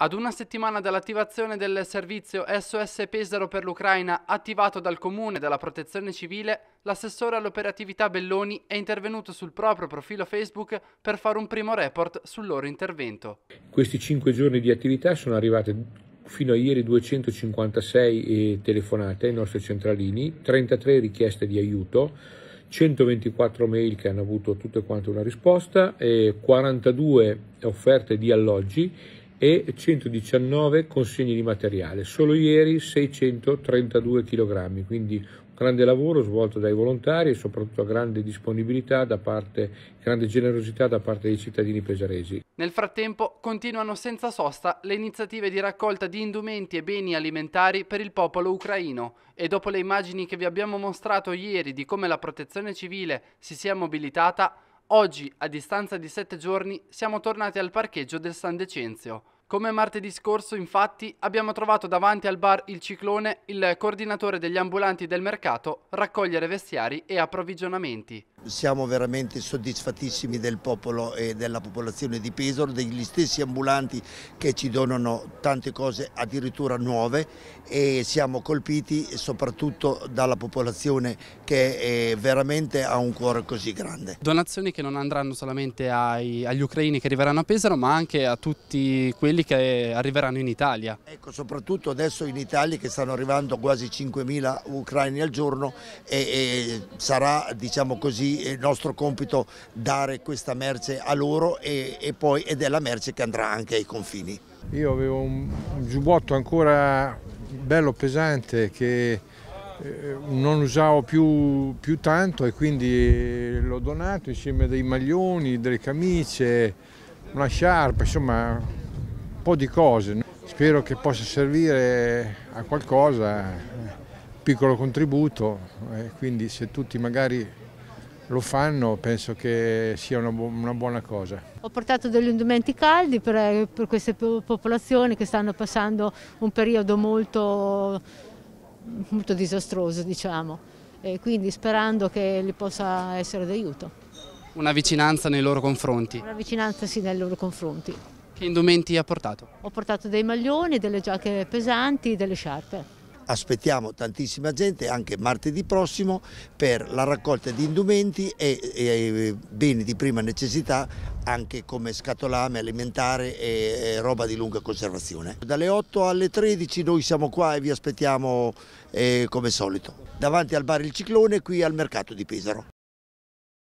Ad una settimana dall'attivazione del servizio SOS Pesaro per l'Ucraina attivato dal Comune e dalla Protezione Civile, l'assessore all'operatività Belloni è intervenuto sul proprio profilo Facebook per fare un primo report sul loro intervento. Questi cinque giorni di attività sono arrivate fino a ieri 256 eh, telefonate ai nostri centralini, 33 richieste di aiuto, 124 mail che hanno avuto tutte quante una risposta, 42 eh, offerte di alloggi e 119 consegne di materiale, solo ieri 632 kg, quindi un grande lavoro svolto dai volontari e soprattutto grande disponibilità da parte, grande generosità da parte dei cittadini pesaresi. Nel frattempo continuano senza sosta le iniziative di raccolta di indumenti e beni alimentari per il popolo ucraino e dopo le immagini che vi abbiamo mostrato ieri di come la protezione civile si sia mobilitata, Oggi, a distanza di sette giorni, siamo tornati al parcheggio del San Decenzio, come martedì scorso, infatti, abbiamo trovato davanti al bar Il Ciclone il coordinatore degli ambulanti del mercato raccogliere vestiari e approvvigionamenti. Siamo veramente soddisfatissimi del popolo e della popolazione di Pesaro, degli stessi ambulanti che ci donano tante cose addirittura nuove e siamo colpiti soprattutto dalla popolazione che eh, veramente ha un cuore così grande. Donazioni che non andranno solamente ai, agli ucraini che arriveranno a Pesaro ma anche a tutti quelli quelli che arriveranno in Italia. Ecco, soprattutto adesso in Italia che stanno arrivando quasi 5.000 ucraini al giorno e, e sarà, diciamo così, il eh, nostro compito dare questa merce a loro e, e poi ed è la merce che andrà anche ai confini. Io avevo un, un giubbotto ancora bello pesante che eh, non usavo più, più, tanto e quindi eh, l'ho donato insieme a dei maglioni, delle camicie, una sciarpa, insomma po' di cose. Spero che possa servire a qualcosa, eh, piccolo contributo, e eh, quindi se tutti magari lo fanno penso che sia una, bu una buona cosa. Ho portato degli indumenti caldi per, eh, per queste popolazioni che stanno passando un periodo molto, molto disastroso, diciamo, e quindi sperando che li possa essere d'aiuto. Una vicinanza nei loro confronti? Una vicinanza sì nei loro confronti. Che indumenti ha portato? Ho portato dei maglioni, delle giacche pesanti, delle sciarpe aspettiamo tantissima gente anche martedì prossimo per la raccolta di indumenti e, e beni di prima necessità anche come scatolame alimentare e, e, roba di lunga conservazione. Dalle 8 alle 13 noi siamo qua e vi aspettiamo eh, come solito, davanti al bar Il Ciclone qui al mercato di Pesaro.